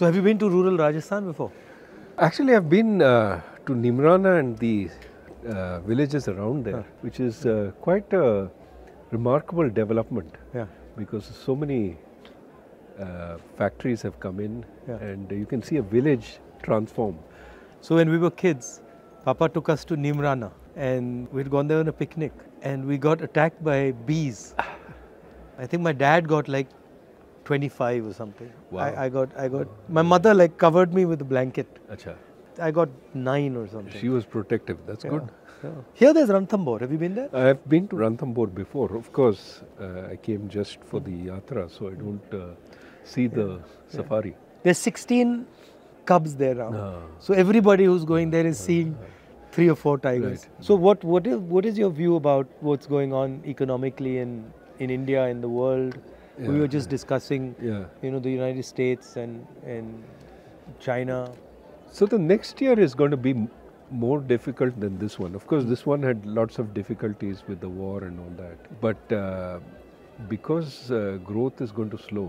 So have you been to rural Rajasthan before? Actually, I've been uh, to Nimrana and the uh, villages around there, huh. which is uh, quite a remarkable development. Yeah. Because so many uh, factories have come in, yeah. and you can see a village transform. So when we were kids, Papa took us to Nimrana, and we'd gone there on a picnic, and we got attacked by bees. I think my dad got like 25 or something. Wow. I, I got, I got, my mother like covered me with a blanket. Achha. I got nine or something. She was protective. That's yeah. good. Yeah. Here there's Ranthambore. Have you been there? I have been to Ranthambore before. Of course, uh, I came just for the yatra, so I don't uh, see the yeah. safari. There's 16 cubs there now. No. Ah. So everybody who's going ah, there is ah, seeing three or four tigers. Right. So what, what, is, what is your view about what's going on economically in, in India, in the world? Yeah. We were just discussing, yeah. you know, the United States and and China. So the next year is going to be more difficult than this one. Of course, this one had lots of difficulties with the war and all that. But uh, because uh, growth is going to slow,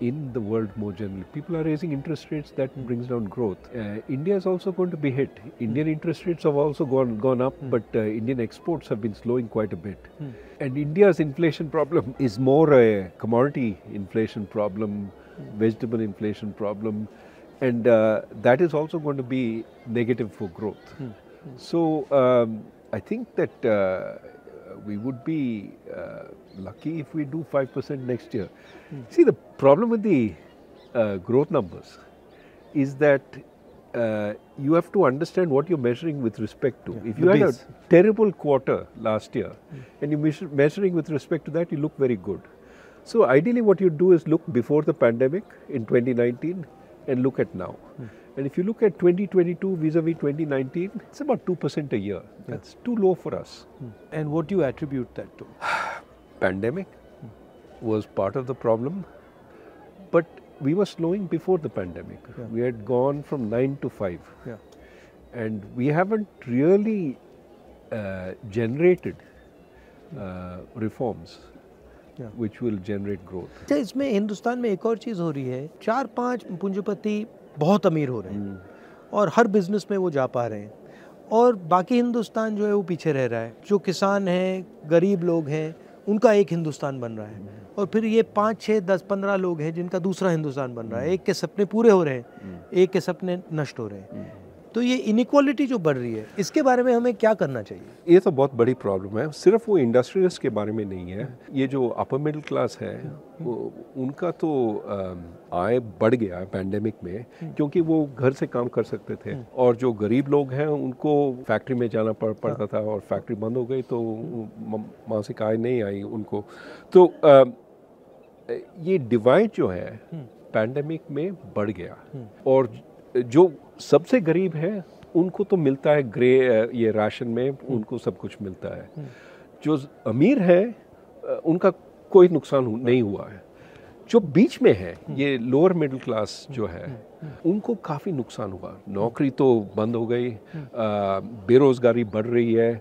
in the world more generally. People are raising interest rates that brings down growth. Uh, India is also going to be hit. Indian interest rates have also gone gone up, mm. but uh, Indian exports have been slowing quite a bit. Mm. And India's inflation problem is more a commodity inflation problem, mm. vegetable inflation problem, and uh, that is also going to be negative for growth. Hmm. Hmm. So um, I think that uh, we would be uh, lucky if we do 5% next year. Hmm. See, the problem with the uh, growth numbers is that uh, you have to understand what you're measuring with respect to. Yeah, if you had base. a terrible quarter last year mm. and you're measuring with respect to that, you look very good. So ideally what you do is look before the pandemic in 2019 and look at now. Mm. And if you look at 2022 vis-a-vis 2019, it's about 2% a year. Yeah. That's too low for us. Hmm. And what do you attribute that to? Pandemic was part of the problem. But we were slowing before the pandemic. Yeah. We had gone from 9 to 5. Yeah. And we haven't really uh, generated hmm. uh, reforms. which will generate growth. इसमें हिंदुस्तान में एक और चीज़ हो रही है चार पांच पूंजीपति बहुत अमीर हो रहे हैं हम्म। और हर बिजनेस में वो जा पा रहे हैं और बाकी हिंदुस्तान जो है वो पीछे रह रहा है जो किसान हैं गरीब लोग हैं उनका एक हिंदुस्तान बन रहा है हम्म। और फिर ये पाँच छः दस पंद्रह लोग हैं जिनका दूसरा हिंदुस्तान बन रहा है हम्म। एक के सपने पूरे हो रहे हैं एक के सपने नष्ट हो रहे हैं तो ये इनिक्वालिटी जो बढ़ रही है इसके बारे में हमें क्या करना चाहिए ये तो बहुत बड़ी प्रॉब्लम है सिर्फ वो इंडस्ट्रियलिस्ट के बारे में नहीं है ये जो अपर मिडिल क्लास है वो उनका तो आय बढ़ गया है पैंडेमिक में क्योंकि वो घर से काम कर सकते थे और जो गरीब लोग हैं उनको फैक्ट्री में जाना पड़ पड़ता हाँ। था और फैक्ट्री बंद हो गई तो मासिक आय नहीं आई उनको तो ये डिवाइड जो है पैंडेमिक हम्म। में बढ़ गया हम्म। और जो सबसे गरीब है उनको तो मिलता है ग्रे ये राशन में उनको सब कुछ मिलता है हम्म। जो अमीर है उनका कोई नुकसान नहीं हुआ है जो बीच में है हम्म। ये लोअर मिडिल क्लास जो है हम्म, उनको काफ़ी नुकसान हुआ नौकरी तो बंद हो गई बेरोज़गारी बढ़ रही है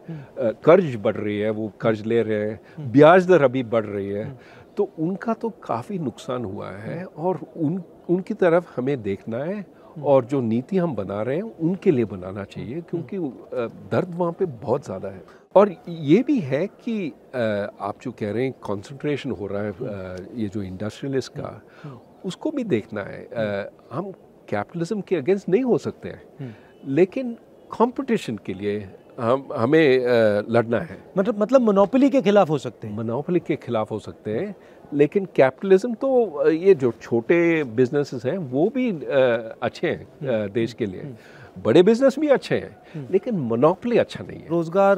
कर्ज बढ़ रही है वो कर्ज ले रहे हैं ब्याज दर अभी बढ़ रही है तो उनका तो काफ़ी नुकसान हुआ है और उन उनकी तरफ हमें देखना है हम्म। और जो नीति हम बना रहे हैं उनके लिए बनाना चाहिए हम्म। क्योंकि दर्द वहाँ पे बहुत ज़्यादा है और ये भी है कि आप जो कह रहे हैं कंसंट्रेशन हो रहा है हम्म। ये जो इंडस्ट्रियलिस्ट का उसको भी देखना है हम कैपिटलिज्म के अगेंस्ट नहीं हो सकते हैं लेकिन कंपटीशन के लिए हम हमें लड़ना है मतलब मतलब मोनोपोली के खिलाफ हो सकते हैं मोनोपोली के खिलाफ हो सकते हैं लेकिन कैपिटलिज्म तो ये जो छोटे बिजनेसेस हैं वो भी अच्छे हैं हम्म। देश के लिए हम्म। बड़े बिजनेस भी अच्छे हैं हम्म। लेकिन मोनोपोली अच्छा नहीं है रोज़गार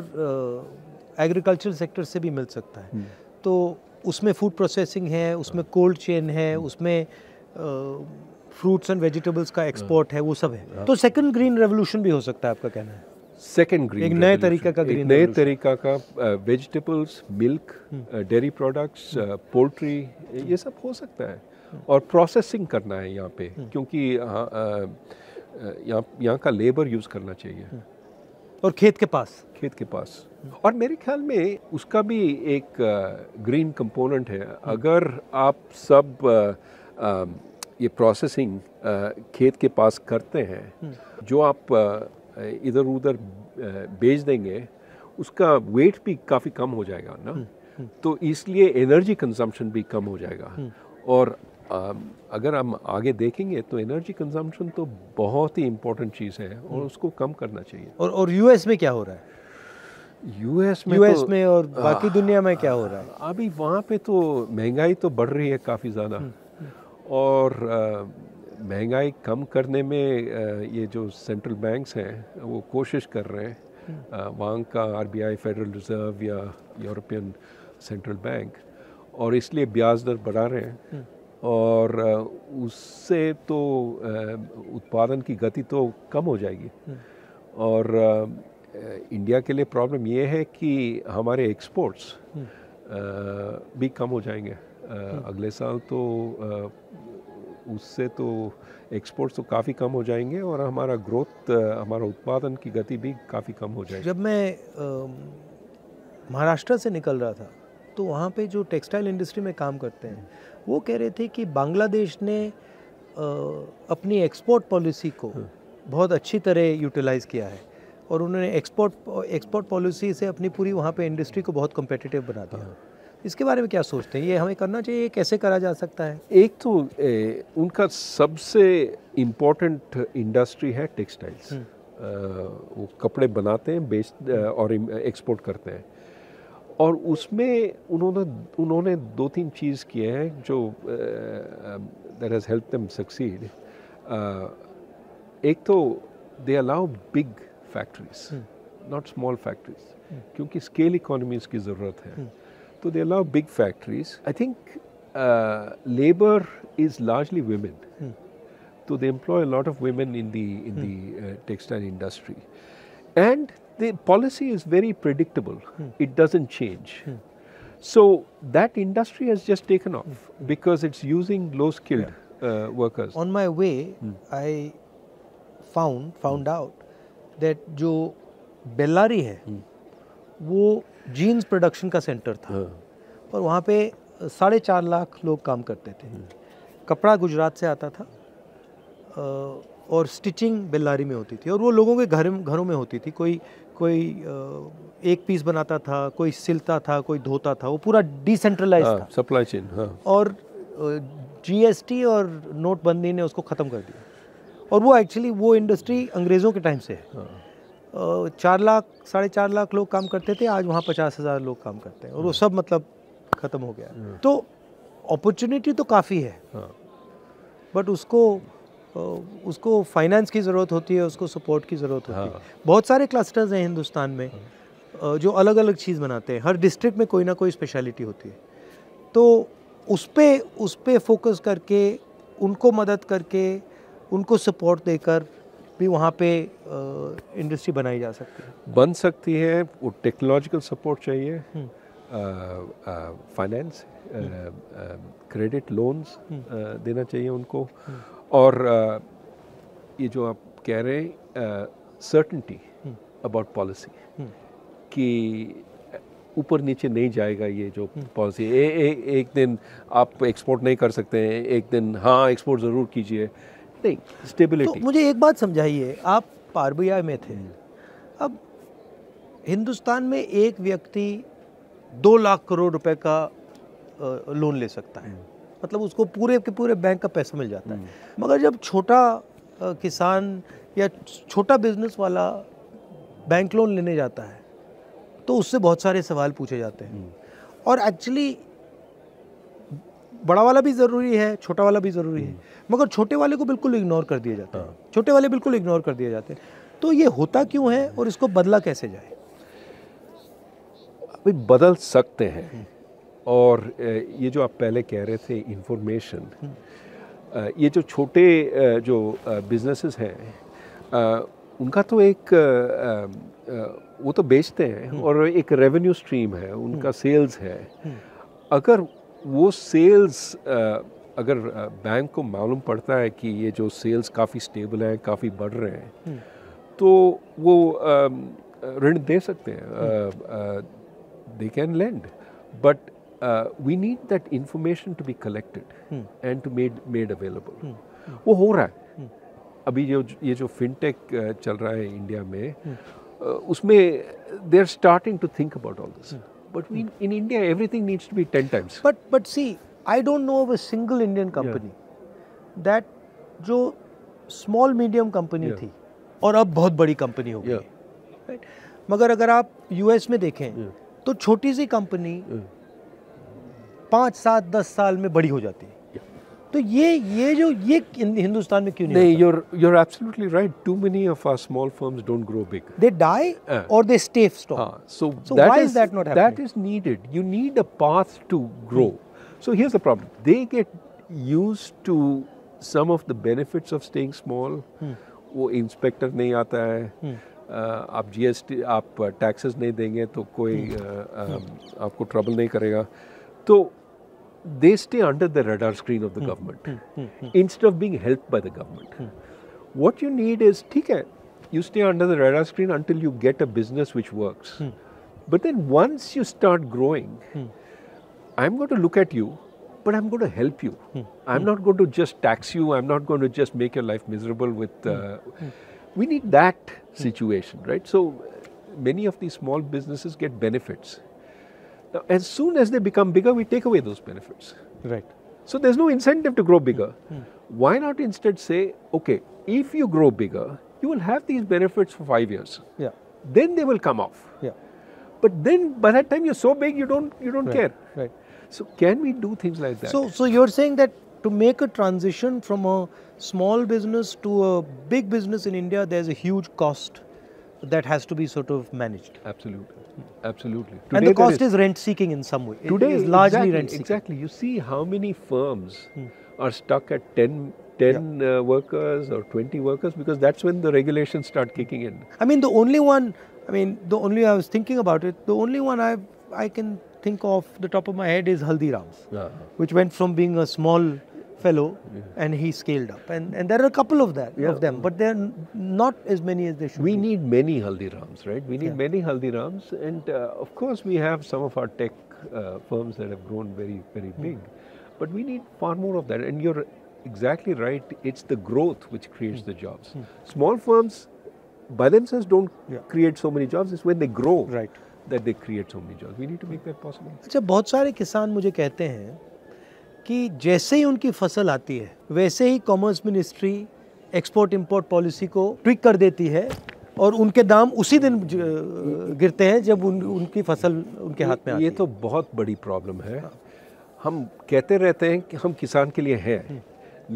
एग्रीकल्चर सेक्टर से भी मिल सकता है तो उसमें फूड प्रोसेसिंग है उसमें कोल्ड हाँ। चेन है उसमें फ्रूट्स एंड वेजिटेबल्स का एक्सपोर्ट हाँ। है वो सब है हाँ। तो सेकंड ग्रीन रेवोल्यूशन भी हो सकता है आपका कहना है सेकेंड ग्रीन एक नए तरीका का ग्रीन नए तरीका का vegetables milk dairy products poultry ये सब हो सकता है हम्म। और प्रोसेसिंग करना है यहाँ पे हम्म। क्योंकि uh, uh, यहाँ यहाँ का लेबर यूज़ करना चाहिए हम्म। और खेत के पास खेत के पास और मेरे ख्याल में उसका भी एक ग्रीन uh, कंपोनेंट है अगर आप सब um, ये प्रोसेसिंग खेत के पास करते हैं जो आप इधर उधर बेच देंगे उसका वेट भी काफ़ी कम हो जाएगा ना हम्म, हम्म। तो इसलिए एनर्जी कंजम्पशन भी कम हो जाएगा हम्म। और अगर हम आगे देखेंगे तो एनर्जी कंजम्पशन तो बहुत ही इम्पोर्टेंट चीज़ है और उसको कम करना चाहिए और और यूएस में क्या हो रहा है यूएस में यूएस तो, में और बाकी दुनिया में क्या हो रहा है अभी वहाँ पे तो महंगाई तो बढ़ रही है काफ़ी ज़्यादा और आ, महंगाई कम करने में ये जो सेंट्रल बैंक्स हैं वो कोशिश कर रहे हैं वहाँ हम्म। का आरबीआई फेडरल रिज़र्व या यूरोपियन सेंट्रल बैंक और इसलिए ब्याज दर बढ़ा रहे हैं हम्म। और उससे तो उत्पादन की गति तो कम हो जाएगी हम्म। और इंडिया के लिए प्रॉब्लम ये है कि हमारे एक्सपोर्ट्स भी कम हो जाएंगे अगले साल तो उससे तो एक्सपोर्ट्स तो काफ़ी कम हो जाएंगे और हमारा ग्रोथ हमारा उत्पादन की गति भी काफ़ी कम हो जाएगी जब मैं महाराष्ट्र से निकल रहा था तो वहाँ पे जो टेक्सटाइल इंडस्ट्री में काम करते हैं वो कह रहे थे कि बांग्लादेश ने आ, अपनी एक्सपोर्ट पॉलिसी को हाँ। बहुत अच्छी तरह यूटिलाइज़ किया है और उन्होंने एक्सपोर्ट एक्सपोर्ट पॉलिसी से अपनी पूरी वहाँ पे इंडस्ट्री को बहुत कम्पटिटिव बना दिया हाँ। इसके बारे में क्या सोचते हैं ये हमें करना चाहिए ये कैसे करा जा सकता है एक तो ए, उनका सबसे इम्पोर्टेंट इंडस्ट्री है टेक्सटाइल्स हम्म। वो कपड़े बनाते हैं बेच और एक्सपोर्ट करते हैं और उसमें उन्होंने उन्होंने दो तीन चीज़ किए हैं जो that has help them succeed एक तो they allow big factories not small factories क्योंकि स्केल इकोनॉमीज की ज़रूरत है hmm. So they allow big factories. I think uh, labor is largely women. Hmm. So they employ a lot of women in the in hmm. the uh, textile industry, and the policy is very predictable. Hmm. It doesn't change. Hmm. So that industry has just taken off hmm. because it's using low-skilled yeah. uh, workers. On my way, I found found out that जो Bellari है वो jeans production का centre था और हाँ। वहाँ पे साढ़े चार लाख लोग काम करते थे हाँ। कपड़ा गुजरात से आता था और स्टिचिंग बेल्लारी में होती थी और वो लोगों के घर घरों में होती थी कोई कोई एक पीस बनाता था कोई सिलता था कोई धोता था वो पूरा डिसेंट्रलाइज हाँ, था सप्लाई चेन और जीएसटी और नोटबंदी ने उसको ख़त्म कर दिया और वो एक्चुअली वो इंडस्ट्री अंग्रेज़ों के टाइम से है हाँ। चार लाख साढ़े चार लाख लोग काम करते थे आज वहाँ पचास हज़ार लोग काम करते हैं और वो हाँ। सब मतलब ख़त्म हो गया हाँ। तो अपॉर्चुनिटी तो काफ़ी है बट हाँ। उसको उसको फाइनेंस की ज़रूरत होती है उसको सपोर्ट की ज़रूरत होती है बहुत सारे क्लस्टर्स हैं हिंदुस्तान में जो अलग अलग चीज़ बनाते हैं हर डिस्ट्रिक्ट में कोई ना कोई स्पेशलिटी होती है तो उस पर उस पर फोकस करके उनको मदद करके उनको सपोर्ट देकर भी वहाँ पे इंडस्ट्री बनाई जा सकती है बन सकती है वो टेक्नोलॉजिकल सपोर्ट चाहिए फाइनेंस क्रेडिट लोन्स देना चाहिए उनको हम्म। और uh, ये जो आप कह रहे हैं सर्टनटी अबाउट पॉलिसी कि ऊपर नीचे नहीं जाएगा ये जो पॉलिसी हम्म। एक दिन आप एक्सपोर्ट नहीं कर सकते हैं एक दिन हाँ एक्सपोर्ट ज़रूर कीजिए नहीं स्टेबिलिटी तो मुझे एक बात समझाइए आप आर में थे हम्म। अब हिंदुस्तान में एक व्यक्ति दो लाख करोड़ रुपए का लोन ले सकता है हम्म। मतलब उसको पूरे के पूरे बैंक का पैसा मिल जाता है हम्म। मगर जब छोटा किसान या छोटा बिजनेस वाला बैंक लोन लेने जाता है तो उससे बहुत सारे सवाल पूछे जाते हैं और एक्चुअली बड़ा वाला भी ज़रूरी है छोटा वाला भी ज़रूरी है हम्म। मगर छोटे वाले को बिल्कुल इग्नोर कर दिया जाता है हाँ। छोटे वाले बिल्कुल इग्नोर कर दिए जाते हैं तो ये होता क्यों है और इसको बदला कैसे जाए अभी बदल सकते हैं हम्म। और ये जो आप पहले कह रहे थे इन्फॉर्मेशन हम्म। ये जो छोटे जो बिजनेसेस हैं उनका तो एक वो तो बेचते हैं और एक रेवेन्यू स्ट्रीम है उनका सेल्स है अगर वो सेल्स अगर बैंक को मालूम पड़ता है कि ये जो सेल्स काफ़ी स्टेबल हैं काफ़ी बढ़ रहे हैं हम्म। तो वो ऋण दे सकते हैं they can lend but we need that information to be collected and to made made available वो हो रहा है hmm. अभी जो ये जो फिनटेक चल रहा है इंडिया में hmm. उसमें they are starting to think about all this But we, in India, everything needs to be 10 times. But, but see, I don't know of a single Indian company yeah. that jo small medium company yeah. thi aur ab bahut badi company ho gayi. yeah. right? Magar agar aap US mein देखें yeah. to choti si company yeah. पाँच सात दस साल में बड़ी हो जाती है तो ये ये जो ये हिंदुस्तान में क्यों नहीं you're you're absolutely right too many of our small firms don't grow big they die और they stay stop so why is that not that is needed you need a path to grow so here's the problem they get used to some of the benefits of staying small वो inspector नहीं आता है hmm. Uh, आप GST आप taxes uh, नहीं देंगे तो कोई hmm. uh, uh, आपको ट्रबल नहीं करेगा तो they stay under the radar screen of the hmm, government hmm, hmm, instead of being helped by the government. What you need is, okay, you stay under the radar screen until you get a business which works. But then once you start growing, I'm going to look at you but I'm going to help you. I'm not going to just tax you. I'm not going to just make your life miserable with. Uh, We need that situation, right? So many of these small businesses get benefits now, as soon as they become bigger, we take away those benefits. Right. So there's no incentive to grow bigger. Mm. Why not instead say, okay, if you grow bigger, you will have these benefits for five years. Yeah. Then they will come off. Yeah. But then by that time you're so big you don't you don't right. care. Right. So can we do things like that? So so you're saying that to make a transition from a small business to a big business in India, there's a huge cost that has to be sort of managed. Absolutely, absolutely. Today and the cost is, is, rent seeking in some way. Today it is largely exactly, rent seeking. Exactly. You see how many firms hmm. are stuck at 10, 10 yeah. uh, workers or 20 workers because that's when the regulations start kicking in. I mean, the only one, I mean, the only I was thinking about it, the only one I I can think of the top of my head is Haldi uh -huh. which went from being a small fellow yeah. and he scaled up. And, and there are a couple of that yeah. of them, but they're not as many as they should we be. need many Haldirams, right? We need yeah. many Haldirams. And uh, of course, we have some of our tech uh, firms that have grown very, very hmm. big. Mm. But we need far more of that. And you're exactly right. It's the growth which creates mm. the jobs. Mm. Small firms by themselves don't create so many jobs. It's when they grow. Right. That they create so many jobs. We need to make that possible. अच्छा बहुत सारे किसान मुझे कहते हैं कि जैसे ही उनकी फसल आती है वैसे ही commerce ministry export import policy को ट्विक कर देती है और उनके दाम उसी दिन गिरते हैं जब उन, उनकी फसल उनके हाथ में आती ये तो बहुत बड़ी प्रॉब्लम है हम कहते रहते हैं कि हम किसान के लिए हैं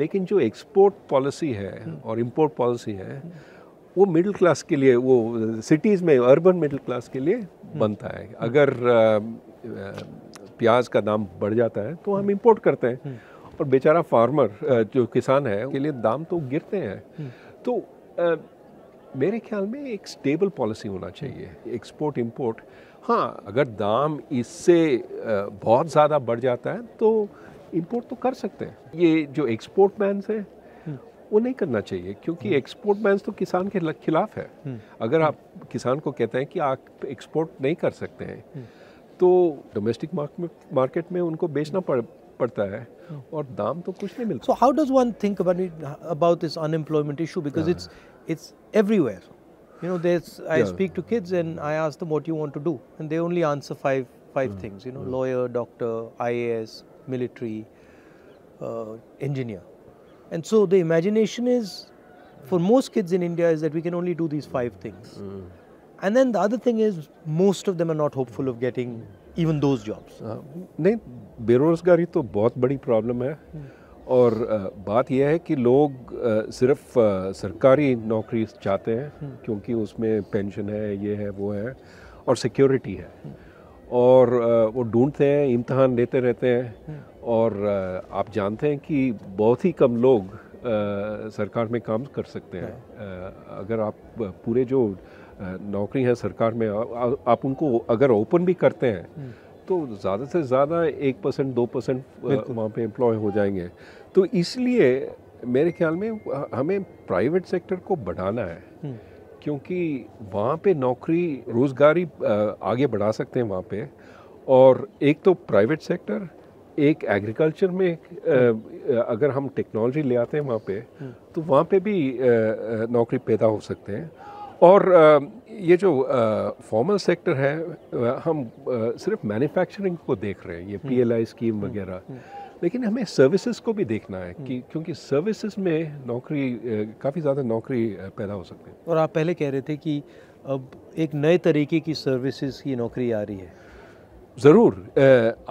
लेकिन जो एक्सपोर्ट पॉलिसी है और इम्पोर्ट पॉलिसी है वो मिडिल क्लास के लिए वो सिटीज़ में अर्बन मिडिल क्लास के लिए बनता है अगर आ, आ, प्याज का दाम बढ़ जाता है तो हम इम्पोर्ट करते हैं हम्म। और बेचारा फार्मर जो किसान है उसके लिए दाम तो गिरते हैं हम्म। तो आ, मेरे ख्याल में एक स्टेबल पॉलिसी होना चाहिए एक्सपोर्ट इम्पोर्ट हाँ अगर दाम इससे बहुत ज़्यादा बढ़ जाता है तो इम्पोर्ट तो कर सकते हैं ये जो एक्सपोर्ट मैं हैं हम्म। वो नहीं करना चाहिए क्योंकि एक्सपोर्ट मैंस तो किसान के खिलाफ है अगर आप किसान को कहते हैं कि आप एक्सपोर्ट नहीं कर सकते हैं तो डोमेस्टिक market में उनको बेचना पड़ पड़ता है और दाम तो कुछ नहीं मिलता so how does one think about this unemployment issue because it's it's everywhere you know i speak to kids and i ask them what you want to do and they only answer five five hmm. things you know hmm. lawyer doctor ias military uh, engineer and so the imagination is for most kids in india is that we can only do these five things hmm. And then the other thing is, most of them are not hopeful of getting even those jobs. हाँ, नहीं बेरोजगारी तो बहुत बड़ी problem है और बात यह है कि लोग सिर्फ सरकारी नौकरी चाहते हैं क्योंकि उसमें पेंशन है ये है वो है और सिक्योरिटी है और वो ढूंढते हैं इम्तहान लेते रहते हैं और आप जानते हैं कि बहुत ही कम लोग सरकार में काम कर सकते हैं हाँ। अगर आप पूरे जो नौकरी है सरकार में आ, आ, आप उनको अगर ओपन भी करते हैं हम्म। तो ज़्यादा से ज़्यादा एक परसेंट दो परसेंट वहाँ पे एम्प्लॉय हो जाएंगे तो इसलिए मेरे ख्याल में हमें प्राइवेट सेक्टर को बढ़ाना है हम्म। क्योंकि वहाँ पे नौकरी रोज़गारी आगे बढ़ा सकते हैं वहाँ पे और एक तो प्राइवेट सेक्टर एक एग्रीकल्चर में हम्म। अगर हम टेक्नोलॉजी ले आते हैं वहाँ पे तो वहाँ पे भी नौकरी पैदा हो सकते हैं और ये जो फॉर्मल सेक्टर है हम सिर्फ मैन्युफैक्चरिंग को देख रहे हैं ये पीएलआई स्कीम हम्म। हम्म। वगैरह हम्म। लेकिन हमें सर्विसेज को भी देखना है कि क्योंकि सर्विसेज में नौकरी काफ़ी ज़्यादा नौकरी पैदा हो सकती है और आप पहले कह रहे थे कि अब एक नए तरीके की सर्विसेज की नौकरी आ रही है ज़रूर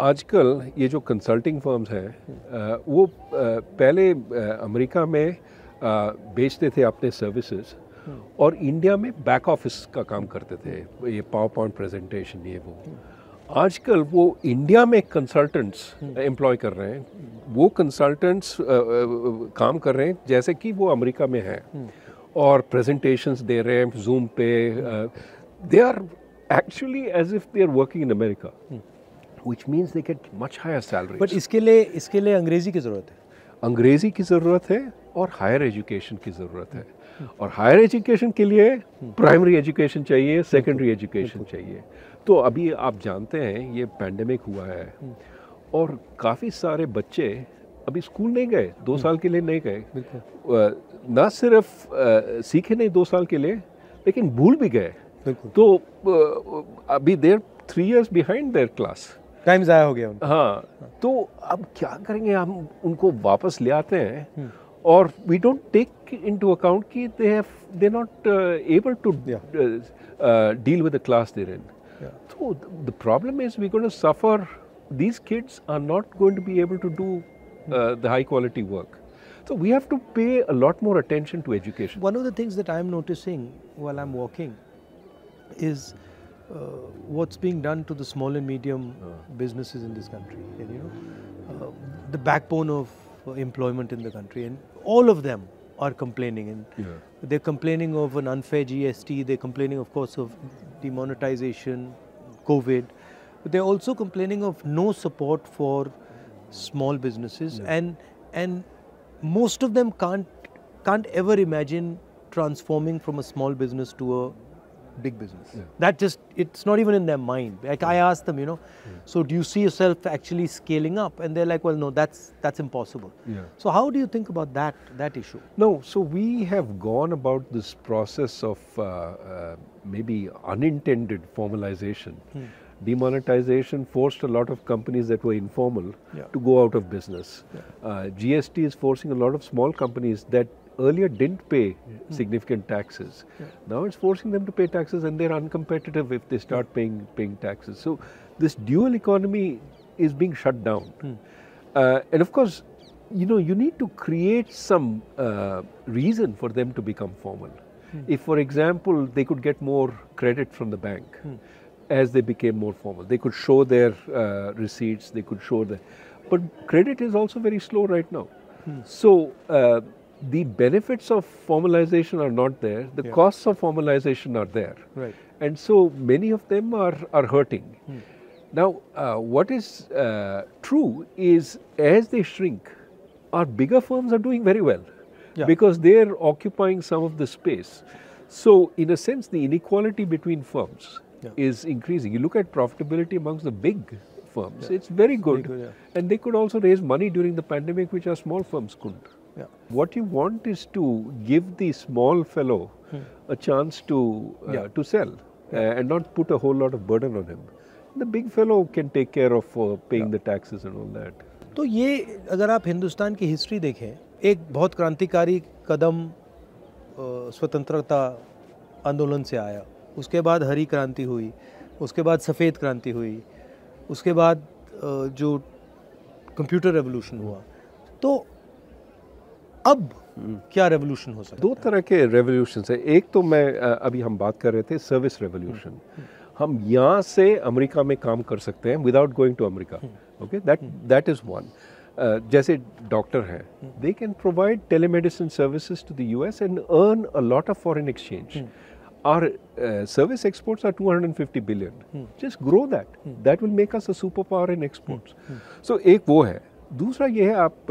आजकल ये जो कंसल्टिंग फर्म्स हैं वो पहले अमेरिका में बेचते थे अपने सर्विसेज और इंडिया में बैक ऑफिस का काम करते थे ये पावर पॉइंट प्रेजेंटेशन ये वो आजकल वो इंडिया में कंसल्टेंट्स एम्प्लॉय कर रहे हैं वो कंसल्टेंट्स काम कर रहे हैं जैसे कि वो अमेरिका में हैं और प्रेजेंटेशंस दे रहे हैं जूम पे they are actually as if they are working in America which means they get much higher salary but इसके लिए इसके लिए अंग्रेज़ी की ज़रूरत है अंग्रेज़ी की ज़रूरत है और हायर एजुकेशन की ज़रूरत है और हायर एजुकेशन के लिए प्राइमरी एजुकेशन चाहिए सेकेंडरी एजुकेशन चाहिए तो अभी आप जानते हैं ये पैंडमिक हुआ है और काफ़ी सारे बच्चे अभी स्कूल नहीं गए दो साल के लिए नहीं गए ना सिर्फ सीखे नहीं दो साल के लिए लेकिन भूल भी गए तो अभी they're three years behind their class time ज़ाया हो गया हाँ तो अब क्या करेंगे हम उनको वापस ले आते हैं हम्म। or we don't take into account that they have they're not uh, able to yeah. uh, uh deal with the class they're in. Yeah. So the problem is we're going to suffer. These kids are not going to be able to do uh, the high quality work. So we have to pay a lot more attention to education. One of the things that I'm noticing while I'm walking is uh, what's being done to the small and medium uh. businesses in this country. And, you know, the backbone of employment in the country, and all of them are complaining. And yeah. they're complaining of an unfair GST. They're complaining, of course, of demonetization, COVID. But they're also complaining of no support for small businesses, yeah. and and most of them can't can't ever imagine transforming from a small business to a Big business. Yeah. That just, it's not even in their mind. Like I asked them, you know, yeah. so do you see yourself actually scaling up? And they're like, well, no, that's, that's impossible. Yeah. So how do you think about that, that issue? No, so we have gone about this process of uh, uh, maybe unintended formalization. Hmm. Demonetization forced a lot of companies that were informal yeah. to go out of business. Uh, GST is forcing a lot of small companies that earlier didn't pay significant taxes. Yeah. Now it's forcing them to pay taxes and they're uncompetitive if they start paying, paying taxes. So this dual economy is being shut down. Hmm. Uh, and of course, you know, you need to create some uh, reason for them to become formal. Hmm. If, for example, they could get more credit from the bank hmm. as they became more formal, they could show their uh, receipts, they could show the. But credit is also very slow right now. So uh, the benefits of formalization are not there, the yeah. costs of formalization are there. Right. And so many of them are, are hurting. Hmm. Now, uh, what is uh, true is as they shrink, our bigger firms are doing very well yeah. because they're occupying some of the space. So, in a sense, the inequality between firms yeah. is increasing. You look at profitability amongst the big firms, it's very good. Very good and they could also raise money during the pandemic, which our small firms couldn't. Yeah. What you want is to give the small fellow hmm. a chance to uh, yeah. to sell yeah. uh, and not put a whole lot of burden on him. The big fellow can take care of uh, paying yeah. the taxes and all that. तो ये अगर आप हिंदुस्तान की history देखें एक बहुत क्रांतिकारी कदम स्वतंत्रता आंदोलन से आया उसके बाद हरी क्रांति हुई उसके बाद सफ़ेद क्रांति हुई उसके बाद जो कंप्यूटर रेवोल्यूशन हुआ तो अब क्या रेवोल्यूशन हो सकता है दो तरह के रेवोल्यूशन है एक तो मैं अभी हम बात कर रहे थे सर्विस रेवोल्यूशन हम यहाँ से अमेरिका में काम कर सकते हैं without going to America okay that that is one जैसे डॉक्टर हैं they can provide telemedicine services to the US and earn a lot of foreign exchange our service exports are 250 billion just grow that that will make us a superpower in exports so एक वो है दूसरा ये है आप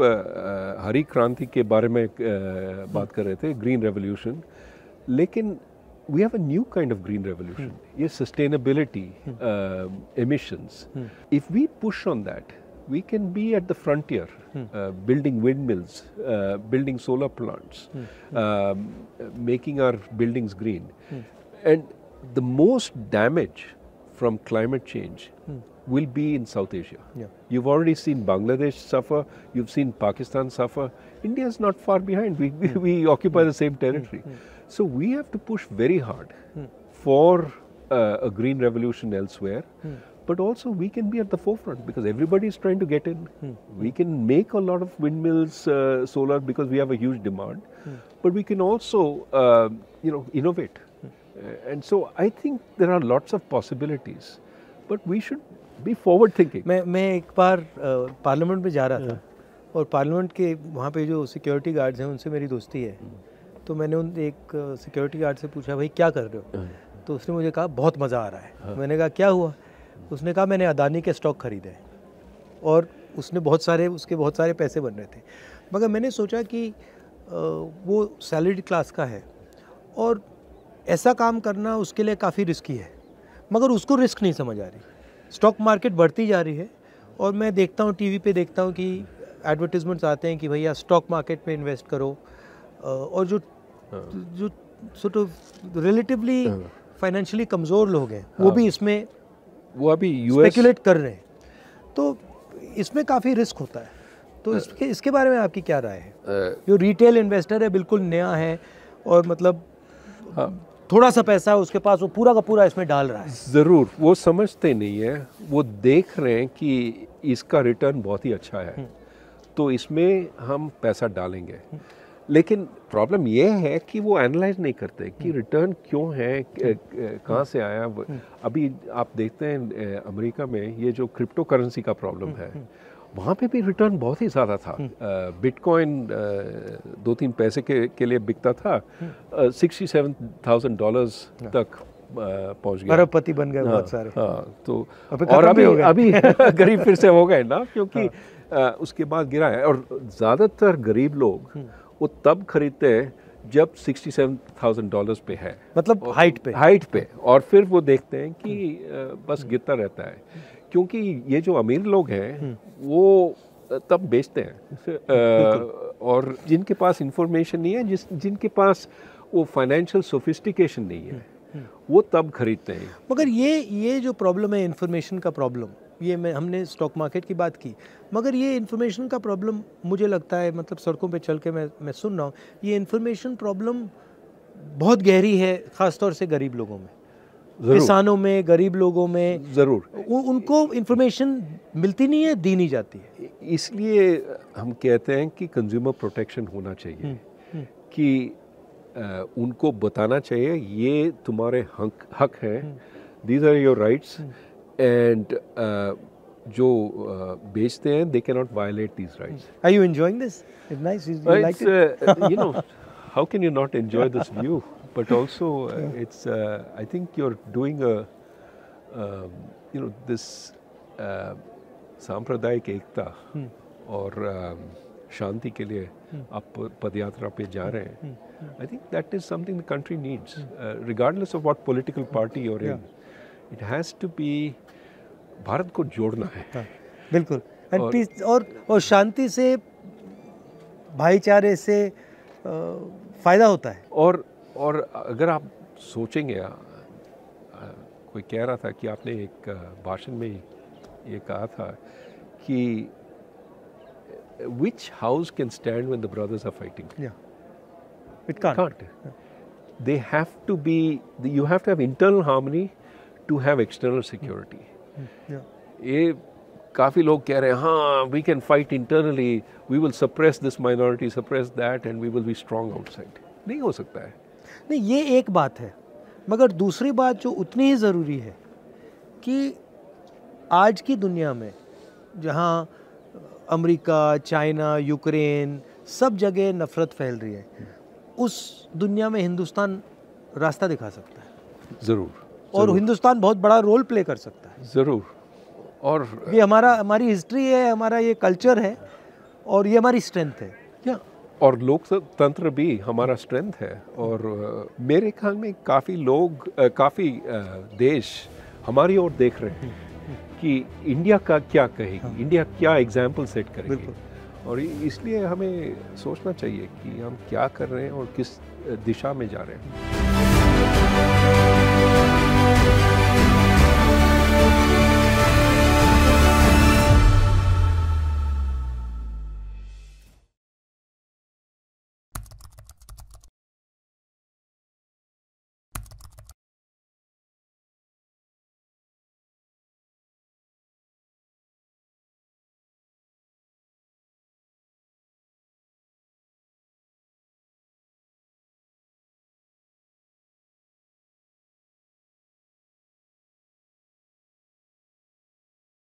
हरी क्रांति के बारे में बात कर रहे थे ग्रीन रेवोल्यूशन लेकिन we have hmm. Hmm. A new kind of green revolution ये sustainability emissions if we push on that we can be at the frontier building windmills building solar plants making our buildings green and the most damage from climate change will be in South Asia. Yeah. You've already seen Bangladesh suffer, you've seen Pakistan suffer. India is not far behind, we, mm. we, hmm. occupy mm. the hmm. same territory. Mm. So we have to push very hard for uh, a green revolution elsewhere, but also we can be at the forefront because everybody is trying to get in. We can make a lot of windmills, uh, solar, because we have a huge demand, but we can also uh, you know, innovate. Uh, and so I think there are lots of possibilities, but we should be forward thinking मैं मैं एक बार parliament में जा रहा था हाँ। और parliament के वहाँ पे जो सिक्योरिटी गार्ड्स हैं उनसे मेरी दोस्ती है हम्म। तो मैंने उन एक सिक्योरिटी गार्ड से पूछा भाई क्या कर रहे हो हाँ। तो उसने मुझे कहा बहुत मज़ा आ रहा है हाँ। मैंने कहा क्या हुआ उसने कहा मैंने अदानी के स्टॉक खरीदे और उसने बहुत सारे उसके बहुत सारे पैसे बन रहे थे मगर मैंने सोचा कि वो सैलरीड क्लास का है और ऐसा काम करना उसके लिए काफ़ी रिस्की है मगर उसको रिस्क नहीं समझ आ रही स्टॉक मार्केट बढ़ती जा रही है और मैं देखता हूँ टीवी पे देखता हूँ कि एडवर्टीजमेंट्स आते हैं कि भैया स्टॉक मार्केट में इन्वेस्ट करो और जो हाँ। जो सोट ऑफ रिलेटिवली फाइनेंशियली कमज़ोर लोग हैं वो हाँ। भी इसमें वो अभी स्पेकुलेट कर रहे हैं तो इसमें काफ़ी रिस्क होता है तो हाँ। इसके इसके बारे में आपकी क्या राय है जो रिटेल इन्वेस्टर है बिल्कुल नया है और मतलब हाँ थोड़ा सा पैसा है उसके पास वो पूरा का पूरा इसमें डाल रहा है ज़रूर वो समझते नहीं है वो देख रहे हैं कि इसका रिटर्न बहुत ही अच्छा है तो इसमें हम पैसा डालेंगे लेकिन प्रॉब्लम यह है कि वो एनालाइज नहीं करते कि रिटर्न क्यों है कहाँ से आया अभी आप देखते हैं अमेरिका में ये जो क्रिप्टो करेंसी का प्रॉब्लम है वहाँ पे भी रिटर्न बहुत ही ज़्यादा था बिटकॉइन दो तीन पैसे के के लिए बिकता था सिक्सटी सेवन थाउजेंड डॉलर्स तक पहुंच गया अरबपति बन गए हाँ, बहुत सारे हाँ तो, तो और अभी अभी गरीब फिर से हो गए ना क्योंकि हाँ। उसके बाद गिरा है और ज़्यादातर गरीब लोग हम्म। वो तब खरीदते हैं जब सिक्सटी सेवन थाउजेंड डॉलर पे है मतलब हाइट पे हाइट पे और फिर वो देखते हैं कि हम्म। बस हम्म। गिरता रहता है क्योंकि ये जो अमीर लोग हैं हम्म। वो तब बेचते हैं और जिनके पास इंफॉर्मेशन नहीं है जिस जिनके पास वो फाइनेंशियल सोफिस्टिकेशन नहीं है हम्म, हम्म। वो तब खरीदते हैं मगर ये ये जो प्रॉब्लम है इन्फॉर्मेशन का प्रॉब्लम ये मैं हमने स्टॉक मार्केट की बात की मगर ये इन्फॉर्मेशन का प्रॉब्लम मुझे लगता है मतलब सड़कों पे चल के मैं मैं सुन रहा हूँ ये इन्फॉर्मेशन प्रॉब्लम बहुत गहरी है ख़ासतौर से गरीब लोगों में किसानों में गरीब लोगों में ज़रूर उनको इन्फॉर्मेशन मिलती नहीं है दी नहीं जाती है इसलिए हम कहते हैं कि कंज्यूमर प्रोटेक्शन होना चाहिए हुँ, हम्म, हम्म। कि आ, उनको बताना चाहिए ये तुम्हारे हक हक हैं these are your rights and जो बेचते हैं they can not violate these rights are you enjoying this it's nice you know how can you not enjoy this view but also uh, yeah. it's, uh, I think you're doing a, um, you know, this सांप्रदायिक एकता और शांति के लिए आप पदयात्रा पे जा रहे हैं I think that is something the country needs regardless of what political party और it has to be Bharat को जोड़ना है बिल्कुल एंड पीस और और शांति से भाईचारे से फ़ायदा होता है और और अगर आप सोचेंगे आ, कोई कह रहा था कि आपने एक भाषण में ये कहा था कि which house can stand when the brothers are fighting they have to be you have to have internal harmony to have external security ये काफ़ी लोग कह रहे हैं हाँ we can fight internally we will suppress this minority suppress that and we will be strong outside नहीं हो सकता है नहीं ये एक बात है मगर दूसरी बात जो उतनी ही ज़रूरी है कि आज की दुनिया में जहाँ अमेरिका चाइना यूक्रेन सब जगह नफ़रत फैल रही है उस दुनिया में हिंदुस्तान रास्ता दिखा सकता है ज़रूर और जरूर। हिंदुस्तान बहुत बड़ा रोल प्ले कर सकता है ज़रूर और ये हमारा हमारी हिस्ट्री है हमारा ये कल्चर है और ये हमारी स्ट्रेंथ है और लोकतंत्र भी हमारा स्ट्रेंथ है और मेरे ख्याल में काफ़ी लोग काफ़ी देश हमारी ओर देख रहे हैं कि इंडिया का क्या कहेगी हाँ। इंडिया क्या एग्जाम्पल सेट करेगी और इसलिए हमें सोचना चाहिए कि हम क्या कर रहे हैं और किस दिशा में जा रहे हैं